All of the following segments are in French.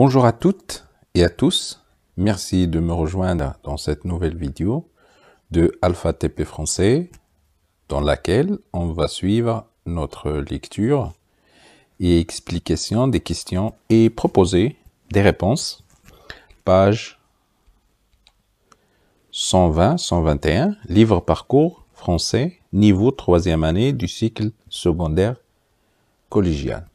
Bonjour à toutes et à tous. Merci de me rejoindre dans cette nouvelle vidéo de Alpha TP français dans laquelle on va suivre notre lecture et explication des questions et proposer des réponses. Page 120-121, livre parcours français, niveau troisième année du cycle secondaire collégial.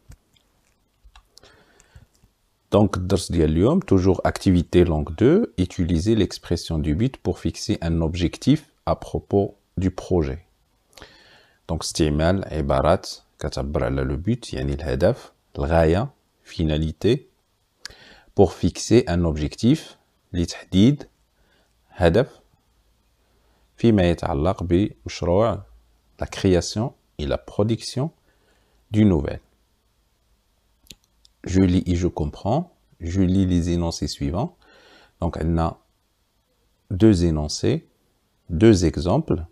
Donc, اليوم, toujours activité langue 2, utiliser l'expression du but pour fixer un objectif à propos du projet. Donc, et barat, كتعبر le but, l'raya, finalité, pour fixer un objectif lithdid هدف فيما يتعلق la création et la production du nouvelle je lis et je comprends. Je lis les énoncés suivants. Donc, on a deux énoncés, deux exemples.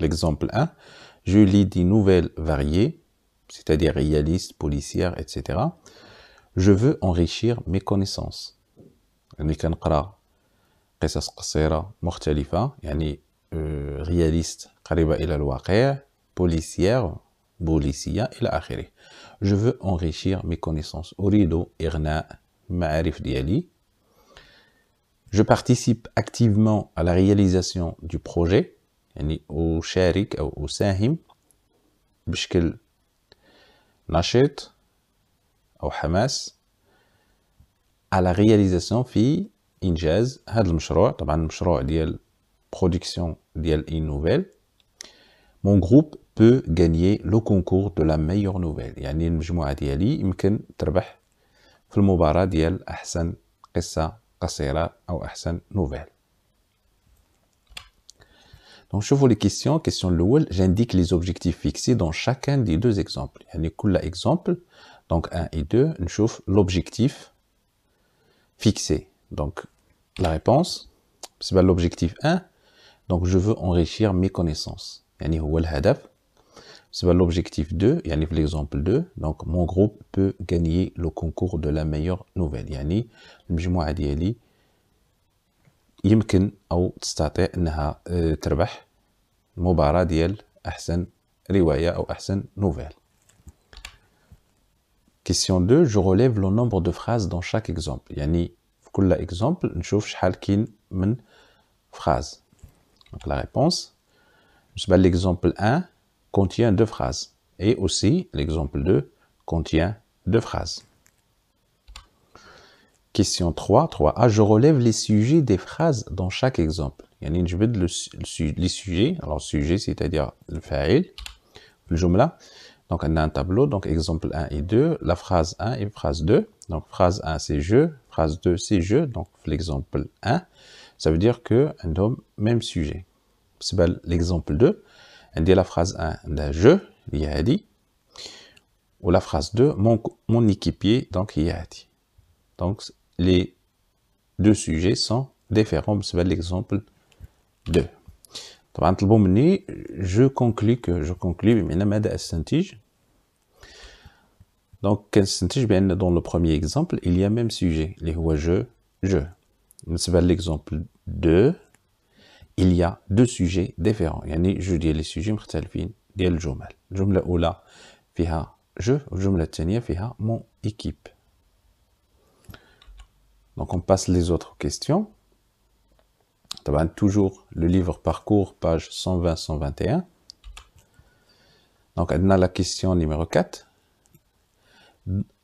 L'exemple 1, je lis des nouvelles variées, c'est-à-dire réalistes, policières, etc. Je veux enrichir mes connaissances. قصص قصيرة مختلفة يعني réaliste قريبة إلى الواقع policière policiers et le rire je veux enrichir mes connaissances au rideau Irna renard ma rive je participe activement à la réalisation du projet et ni au shariq ou sa hymne biches que la ou hamas à la réalisation fille in jazz à l'eau sur un plan de production d'yale et mon groupe peut gagner le concours de la meilleure nouvelle يعني المجموعة ديالي يمكن تربح في المباراة ديال أحسن قصة قصيرة أو nouvelle. Donc, les questions. Question j'indique les objectifs fixés dans chacun des deux exemples. a un exemple, donc 1 et 2, chauffe l'objectif fixé. Donc, la réponse, c'est l'objectif 1. Donc, je veux enrichir mes connaissances. يعني هو exemple. C'est l'objectif 2, yani l'exemple 2, donc mon groupe peut gagner le concours de la meilleure nouvelle. يعني المجموعة ديالي يمكن او تستطيع انها تربح ديال احسن رواية او احسن نوفيل. Question 2, je relève le nombre de phrases dans chaque exemple. يعني في كل exemple نشوف شحال كاين من phrase. Donc la réponse, c'est l'exemple 1, contient deux phrases. Et aussi, l'exemple 2 contient deux phrases. Question 3, 3a. Ah, je relève les sujets des phrases dans chaque exemple. sujets. sujet, c'est-à-dire le le fail le في Donc, on a un tableau. Donc, exemple 1 et 2 La phrase 1 et phrase 2 Donc, phrase 1 c'est « je ». Phrase 2 c'est « je ». Donc, l'exemple 1 ça veut dire que même sujet. sujet. C'est l'exemple 2 on dit la phrase 1, je, il y a dit. Ou la phrase 2, mon équipier, donc il y a dit. Donc, les deux sujets sont différents. On l'exemple 2. En tout cas, je conclue que je conclue, mais on a des astintiges. Donc, dans le premier exemple, il y a le même sujet. Il y a je. On l'exemple 2 il y a deux sujets différents يعني جو ديال لي سوجي مختلفين ديال الجمل الجملة الأولى فيها je والجملة الثانية فيها mon équipe donc on passe les autres questions toujours le livre parcours page 120 121 donc on a la question numéro 4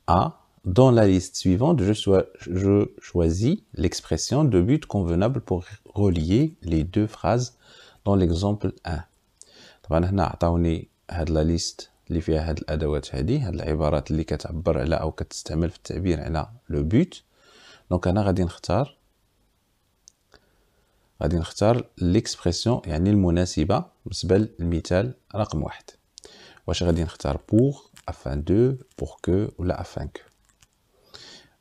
A dans la liste suivante, je, sois, je choisis l'expression de but convenable pour relier les deux phrases dans l'exemple 1. طبعا هنا عطاوني هاد لا ليست اللي فيها هاد الادوات هادي هاد العبارات اللي كتعبر على او كتستعمل في التعبير على لو بوت دونك انا غادي نختار غادي نختار ليكسبرسيون يعني المناسبه بالنسبه للمثال رقم واحد واش غادي نختار بور افان دو بور كو ولا افان كو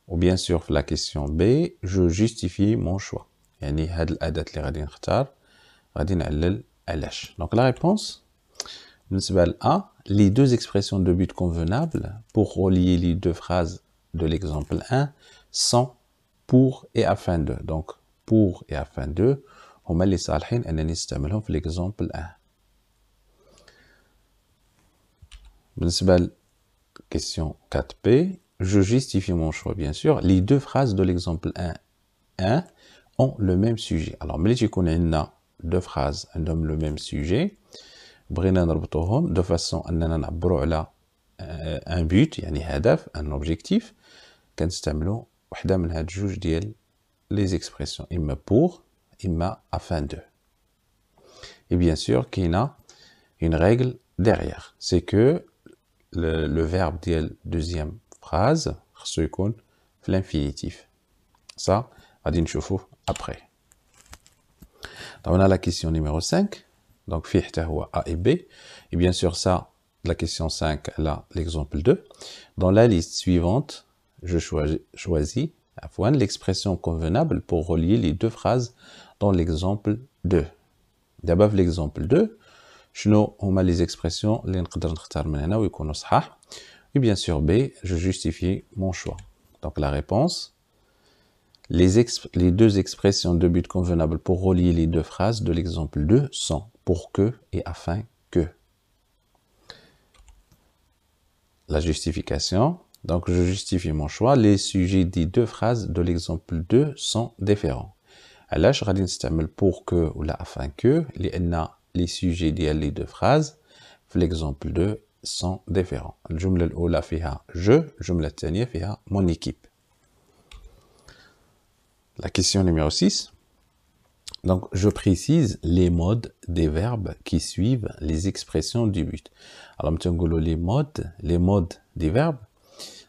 ou bien sûr la question B je justifie mon choix donc la réponse A les deux expressions de but convenables pour relier les deux phrases de l'exemple 1 sont pour et afin de donc pour et afin de on va les أنني l'exemple 1 question 4B je justifie mon choix, bien sûr. Les deux phrases de l'exemple 1, ont le même sujet. Alors, je connais deux phrases, ont le même sujet. de façon à euh, un but, un objectif. les expressions me pour, m'a afin de. Et bien sûr qu'il a une règle derrière, c'est que le, le verbe deuxième phrase خصو l'infinitif. Ça, غادي نشوفوه après. Donc on a la question numéro 5. Donc فيه حتى A et B et bien sûr ça la question 5 là l'exemple 2. Dans la liste suivante, je choisis, l'expression convenable pour relier les deux phrases dans l'exemple 2. D'abord l'exemple 2, شنو هما les expressions اللي نقدر نختار من هنا et bien sûr B, je justifie mon choix. Donc la réponse, les, les deux expressions de but convenable pour relier les deux phrases de l'exemple 2 sont pour que et afin que. La justification, donc je justifie mon choix, les sujets des deux phrases de l'exemple 2 sont différents. je je نستعمل pour que ou la afin que les sujets des deux phrases l'exemple 2 sont différents. الجملة الأولى fiha je, الجملة الثانية fiha mon équipe. La question numéro 6. Donc, je précise les modes des verbes qui suivent les expressions du but. Alors, les modes, les modes des verbes.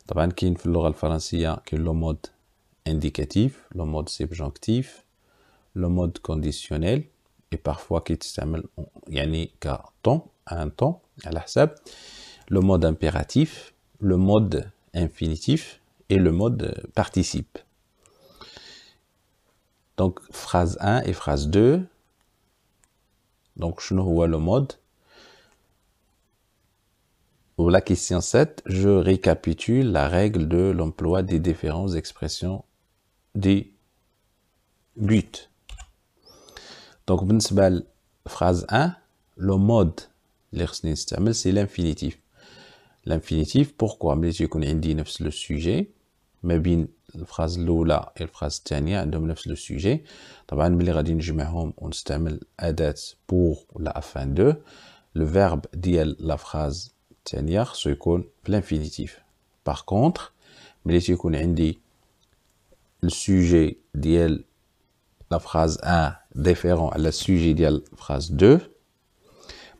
طبعا le في le mode mode le mode subjonctif, le mode conditionnel et parfois il y en a يعني un temps, à l'ahsab, le mode impératif, le mode infinitif et le mode participe. Donc phrase 1 et phrase 2. Donc je vois le mode. Pour la question 7, je récapitule la règle de l'emploi des différentes expressions des buts. Donc, phrase 1, le mode c'est l'infinitif. L'infinitif pourquoi? Mais le sujet. Mais bien, la phrase lola et la phrase sont le sujet. pour la fin de. Le verbe dit la phrase dernière se l plein Par contre, mais il faut que le sujet la phrase 1 différent à la sujet phrase 2,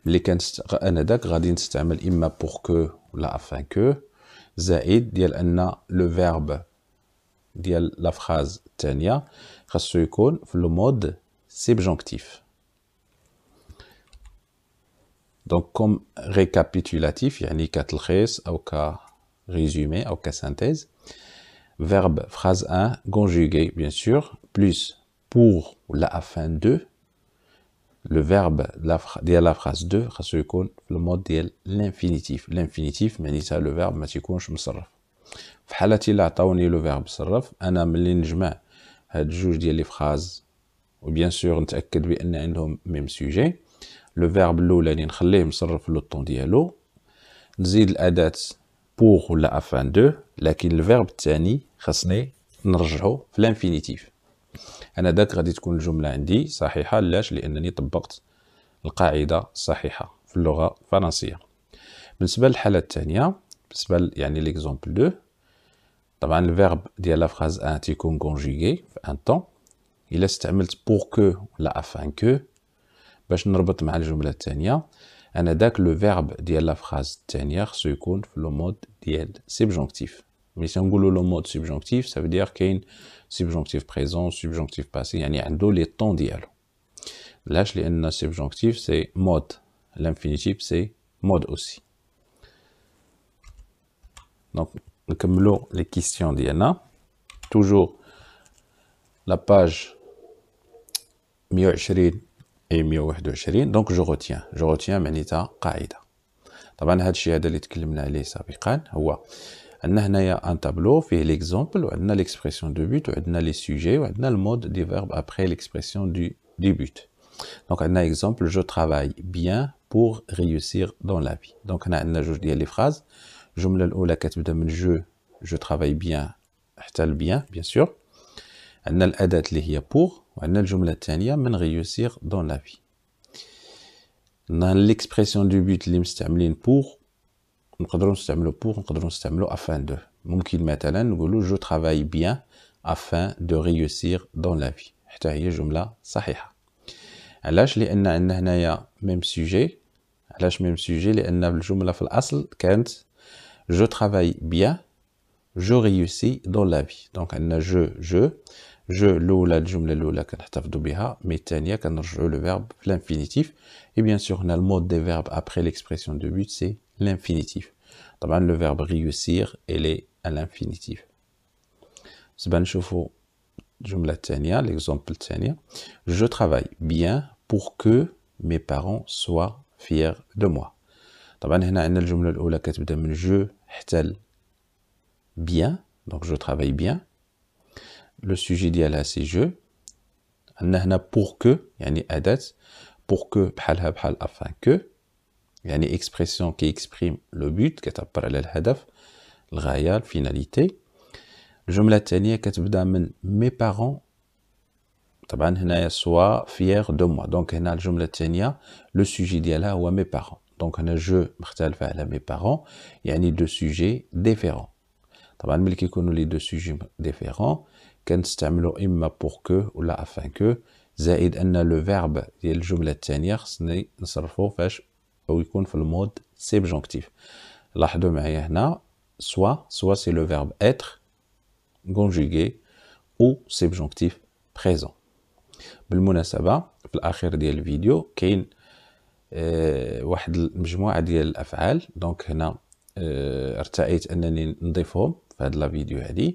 اللي كنت انا داك غادي afin اما بور كو ولا افان كو زائد ديال ان لو فيرب ديال لا فراز الثانيه خاصو يكون في لو مود دونك كوم يعني كتلخيص او او verbe phrase 1 conjugué bien sûr plus pour la afin de لو فيرب ديال لا فراس دو خاصو يكون في المود ديال الانفينيتيف الانفينيتيف معنيتها لو فيرب ما تيكونش مصرف في حالة الا عطاوني لو فيرب صرف انا ملي نجمع هاد جوج ديال لي فراز بيان سور نتاكد بان عندهم ميم سوجي لو فيرب الاولاني نخليه مصرف لو طون ديالو نزيد الاداه بور ولا افان دو لكن الفيرب الثاني خاصني نرجعو في الانفينيتيف انا داك غادي تكون الجمله عندي صحيحه علاش لانني طبقت القاعده الصحيحه في اللغه الفرنسيه بالنسبه للحاله الثانيه بالنسبه يعني ليكزومبل 2 طبعا الفيرب ديال لا فراز ان تيكون كونجيغي في ان طون الا استعملت بور كو ولا افان كو باش نربط مع الجمله الثانيه انا داك لو فيرب ديال لا فراز الثانيه خصو يكون في لو مود ديال سيبجونكتيف ملي تنقولو لو مود سيبجونكتيف سافو دير كاين subjonctif présent, subjonctif passé, il y a les temps d'yalo. L'âge, le subjonctif, c'est mode. L'infinitif, c'est mode aussi. Donc, comme l'eau, les questions d'yana, toujours la page mio et mio donc je retiens, je retiens Manita Kaïda. طبعا هذا الشيء هذا اللي تكلمنا عليه سابقا on a un tableau, fait l'exemple, on a l'expression de but, on a les sujets, on a le mode des verbes après l'expression du, but. Donc on a exemple, je travaille bien pour réussir dans la vie. Donc on a, les phrases. Je me je, je travaille bien, bien, bien sûr. On a l'adat pour, on a le men réussir dans la vie. Dans l'expression du but, pour, نقدروا نستعملو pour نقدروا نستعملو افان دو ممكن مثلا نقولوا جو ترافاي بيان افان دو ريوسير دون لا في حتى هي جمله صحيحه علاش لان عندنا هنايا ميم سوجي علاش ميم سوجي لان الجمله في الاصل كانت جو ترافاي بيان جو ريوسي دون لا في دونك عندنا جو جو je l'oula الجمله الاولى كنحتفظوا بها مي الثانيه كنرجعوا le verbe l'infinitif et bien sûr on a le mode des verbes après l'expression de but c'est l'infinitif طبعا le verbe réussir elle est à l'infinitif دابا le الجمله taniya, l'exemple taniya. je travaille bien pour que mes parents soient fiers de moi طبعا هنا عندنا الجمله الاولى كتبدا من je fait bien donc je travaille bien le sujet dit à la c'est je, enfin, hein, pour que, yani adat, pour que, hal que »,« hal, afin que, une expression qui exprime le but, cas de parallèle, but, l'réal, finalité. Je me la mes parents, taban hein, y soit fier de moi. Donc, hein, al je me le sujet dit à là mes parents. Donc, hein, je, martel, à mes parents, yani deux sujets différents. Taban mais le les deux sujets différents كنستعملو اما بور كو ولا افان كو زائد ان لو فيرب ديال الجمله الثانيه خصني نصرفو فاش او يكون في المود سيبجونكتيف لاحظوا معايا هنا سوا سوا سي لو فيرب اتر كونجوغي او سيبجونكتيف بريزون بالمناسبه في الاخير ديال الفيديو كاين اه واحد المجموعه ديال الافعال دونك هنا اه ارتأيت انني نضيفهم في هاد لا فيديو هذه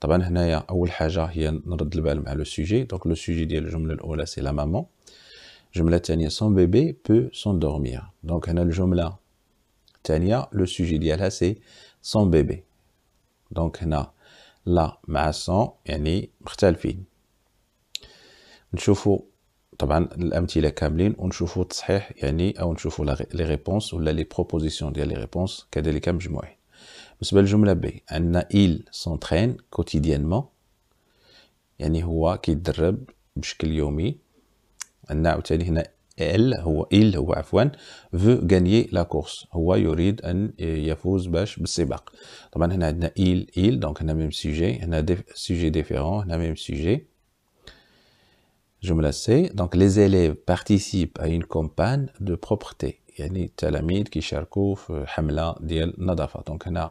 طبعا هنايا اول حاجه هي نرد البال مع لو سوجي دونك لو سوجي ديال الجمله الاولى سي لا مامون الجمله الثانيه سون بيبي بو سون سوندورمير دونك هنا الجمله الثانيه لو سوجي ديالها سي سون بيبي دونك هنا لا مع سون يعني مختلفين نشوفوا طبعا الامثله كاملين ونشوفوا التصحيح يعني او نشوفوا لي ريبونس ولا لي بروبوزيسيون ديال لي ريبونس كذلك مجموعين بالنسبة للجملة بي عندنا إيل سونترين كوتيديانمون يعني هو كيتدرب بشكل يومي عندنا عاوتاني هنا ال هو إيل هو عفوا فو غانيي لا كورس هو يريد أن يفوز باش بالسباق طبعا هنا عندنا إيل إيل دونك هنا ميم سوجي هنا سوجي ديفيرون هنا ميم سوجي جملة سي دونك لي زيليف بارتيسيب أ اون كومبان دو بروبرتي يعني التلاميذ كيشاركوا في حملة ديال النظافة دونك هنا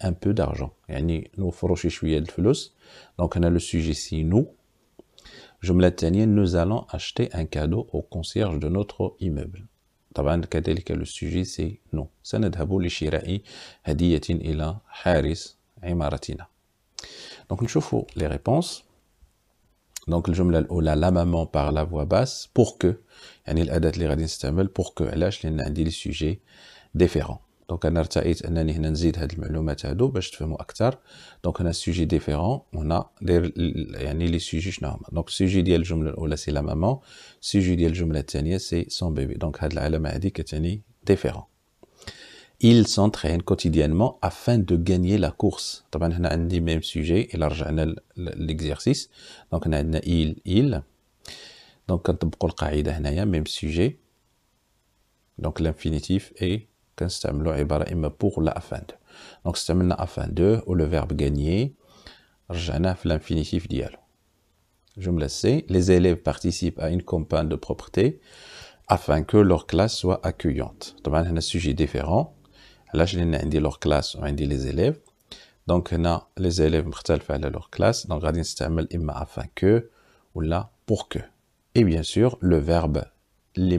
un peu d'argent. Donc, on a le sujet c'est nous. Je me l'atteignais, nous allons acheter un cadeau au concierge de notre immeuble. Le sujet, c'est nous. Ça ne d'abou les ila haris imaratina. Donc, nous chauffons les réponses. Donc, le jumel oh la maman par la voix basse, pour que, pour que, elle a le sujet différent. دونك انا ارتئيت انني هنا نزيد هاد المعلومات هادو باش تفهموا اكثر دونك هنا سوجي ديفيرون هنا داير يعني لي سوجي شنو هما دونك سوجي ديال الجمله الاولى سي لا مامون سوجي ديال الجمله الثانيه سي سون بيبي دونك هاد العلامه هادي كتعني ديفيرون ils s'entraînent quotidiennement afin de gagner la course طبعا هنا عندي ميم سوجي الا رجعنا للexercice دونك هنا عندنا il il دونك كنطبقوا القاعده هنايا ميم سوجي دونك l'infinitif est كنستعملوا عباره اما بوغ لا افان دو دونك استعملنا افان les élèves participent à une campagne de propreté afin que leur classe soit accueillante طبعا un sujet différent علاش لان dit leur classe dit les élèves Donc, les élèves leur classe Donc, afin que là pour que et bien sûr le verbe les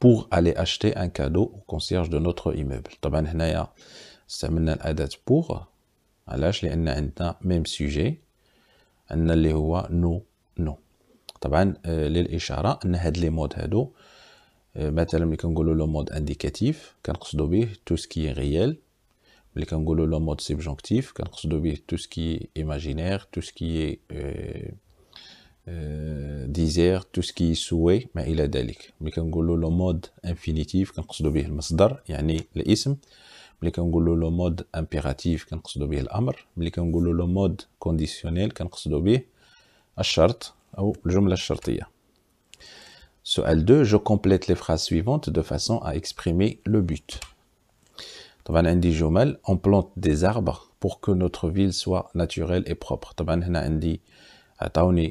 pour aller acheter un cadeau au concierge de notre immeuble. nous pour علاش sujet عندنا ميم sujet عندنا اللي هو nous. طبعا للاشاره ان هاد لي مود هادو مثلا ملي كنقولوا لو مود انديكاتيف به ملي euh, désire, tout ce qui est souhait, mais il a On mode infinitif, mode impératif, mode conditionnel, le 2, je complète les phrases suivantes de façon à exprimer le but. On plante des arbres pour que notre ville soit naturelle et propre. On a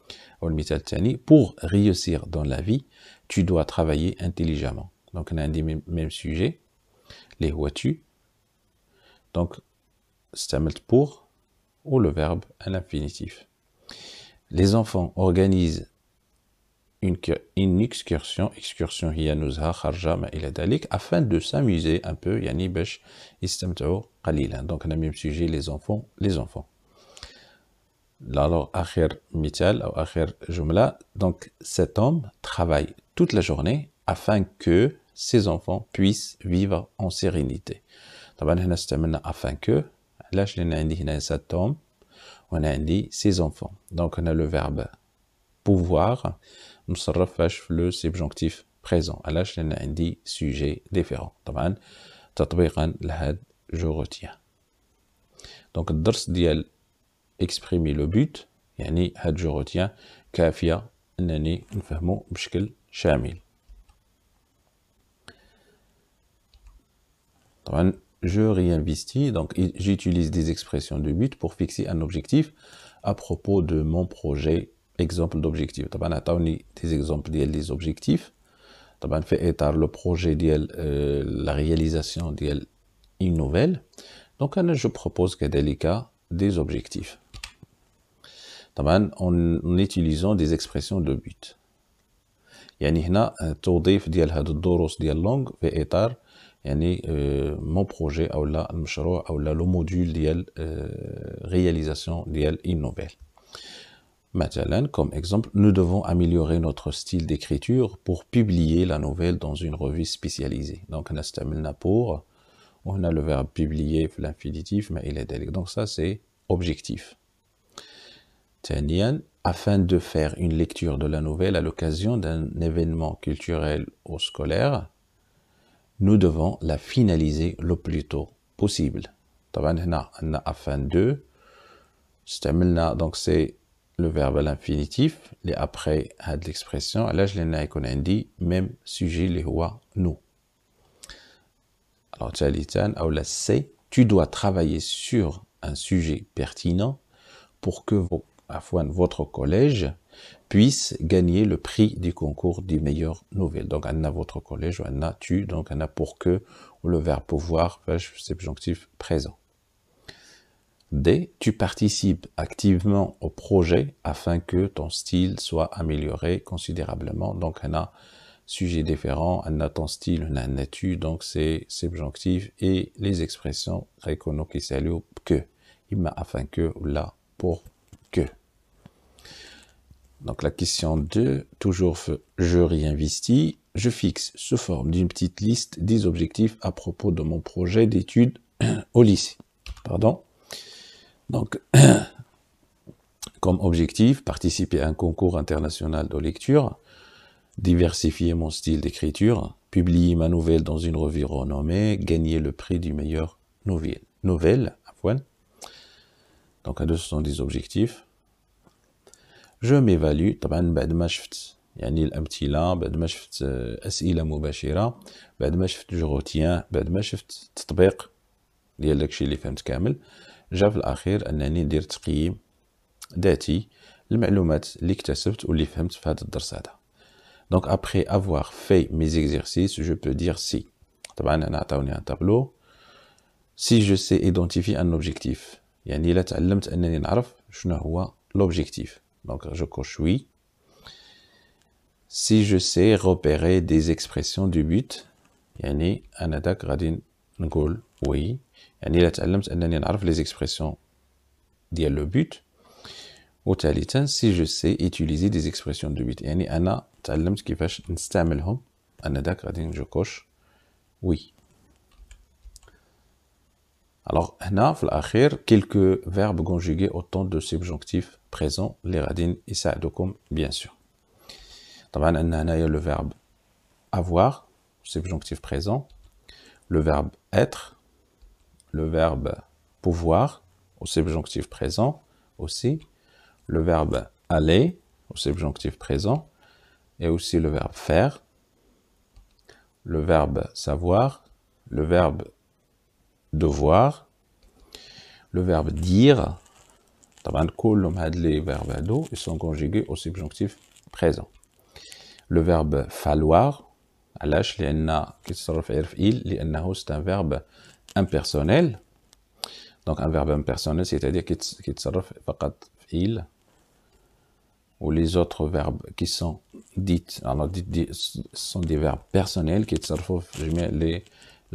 pour réussir dans la vie, tu dois travailler intelligemment. Donc, on a un des mêmes sujets, les vois-tu. Donc, stamelt pour ou le verbe un infinitif. Les enfants organisent une, une excursion, excursion et afin de s'amuser un peu, Donc, on a le même sujet, les enfants, les enfants la akhir mital ou akhir jumla. Donc cet homme travaille toute la journée afin que ses enfants puissent vivre en sérénité. طبعا هنا استعملنا afin que علاش لان عندي هنا cet homme وانا عندي ses enfants. Donc on a le verbe pouvoir مصرف فاش le subjonctif présent. علاش لان عندي sujet différent. طبعا تطبيقا لهاد je retiens. Donc الدرس ديال exprimer le but je retiens kafia روتيان je réinvestis, donc j'utilise des expressions de but pour fixer un objectif à propos de mon projet, exemple d'objectif. on des exemples des objectifs. on fait état le projet, euh, la réalisation réalisation, nouvelle. Donc je propose délicat des objectifs en utilisant des expressions de but. يعني هنا التوظيف ديال هاد الدروس ديال لونغ في اطار يعني مون بروجي projet لا le le module لو موديول ديال رياليزاسيون ديال une nouvelle. مثلا comme exemple nous devons améliorer notre style d'écriture pour publier la nouvelle dans une revue spécialisée donc نستعملنا pour on a le verbe publier l'infinitif mais il est donc ça c'est objectif afin de faire une lecture de la nouvelle à l'occasion d'un événement culturel ou scolaire, nous devons la finaliser le plus tôt possible. afin de, donc c'est le verbe à l'infinitif, et après de l'expression, là je l'ai dit, même sujet les rois nous. Alors, tu dois travailler sur un sujet pertinent pour que vos fois votre collège, puisse gagner le prix du concours du meilleur nouvelles. Donc, Anna, votre collège, Anna, tu, donc Anna, pour que, ou le verbe pouvoir, subjonctif présent. D. Tu participes activement au projet afin que ton style soit amélioré considérablement. Donc, Anna, sujet différent, Anna, ton style, Anna, tu, donc c'est subjonctif et les expressions reconnaît que. Il m'a afin que, là, pour que. Donc la question 2, toujours je réinvestis, je fixe sous forme d'une petite liste des objectifs à propos de mon projet d'études au lycée. Pardon. Donc, comme objectif, participer à un concours international de lecture, diversifier mon style d'écriture, publier ma nouvelle dans une revue renommée, gagner le prix du meilleur nouvelle. Nouvelle, à Donc, à des objectifs. جو ميفاليو طبعا بعد ما شفت يعني الامثله بعد ما شفت آه، اسئله مباشره بعد ما شفت جوغوتيان بعد ما شفت تطبيق ديال داكشي اللي فهمت كامل جا في الاخير انني ندير تقييم ذاتي المعلومات اللي اكتسبت واللي فهمت في هذا الدرس هذا دونك ابخي افواغ في مي زيكزيرسيس جو بو دير سي طبعا انا عطاوني ان تابلو سي جو سي ايدونتيفي ان اوبجيكتيف يعني الا تعلمت انني نعرف شنو هو لوبجيكتيف Donc, je coche oui. Si je sais repérer des expressions du but, يعني ana داك غادي نقول oui. يعني إلا تعلمت أنني نعرف les expressions ديال le but. وثالثا si je sais utiliser des expressions du but. يعني ana تعلمت كيفاش نستعملهم. أنا داك غادي je coche oui. Alors, هنا quelques verbes conjugués au temps de subjonctif présent radines غادي يساعدوكم bien sûr. طبعا عندنا le verbe avoir subjonctif présent, le verbe être, le verbe pouvoir au subjonctif présent aussi, le verbe aller au subjonctif présent et aussi le verbe faire, le verbe savoir, le verbe devoir le verbe dire les verbes ils sont conjugués au subjonctif présent le verbe falloir c'est un verbe impersonnel donc un verbe impersonnel c'est-à-dire il ou les autres verbes qui sont dites alors sont des verbes personnels qui les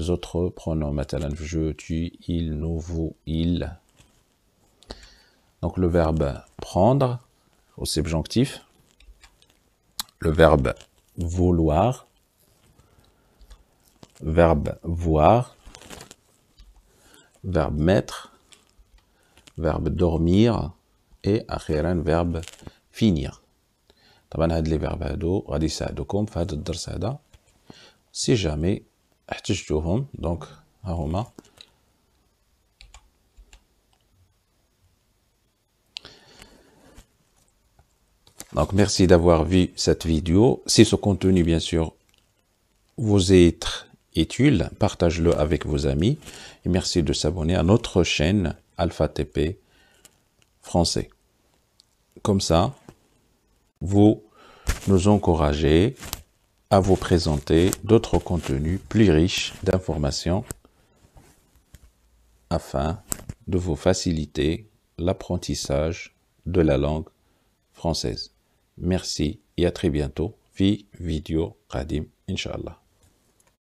autres pronoms. Maintenant, je, tu, il, nous, vous, il. Donc le verbe prendre au subjonctif, le verbe vouloir, verbe voir, verbe mettre, verbe dormir et un verbe finir. verbes verbes donc Donc merci d'avoir vu cette vidéo. Si ce contenu, bien sûr, vous est utile, partagez-le avec vos amis. Et merci de s'abonner à notre chaîne Alpha TP français. Comme ça, vous nous encouragez à vous présenter d'autres contenus plus riches d'informations afin de vous faciliter l'apprentissage de la langue française. Merci et à très bientôt. vie vidéo radim Inshallah.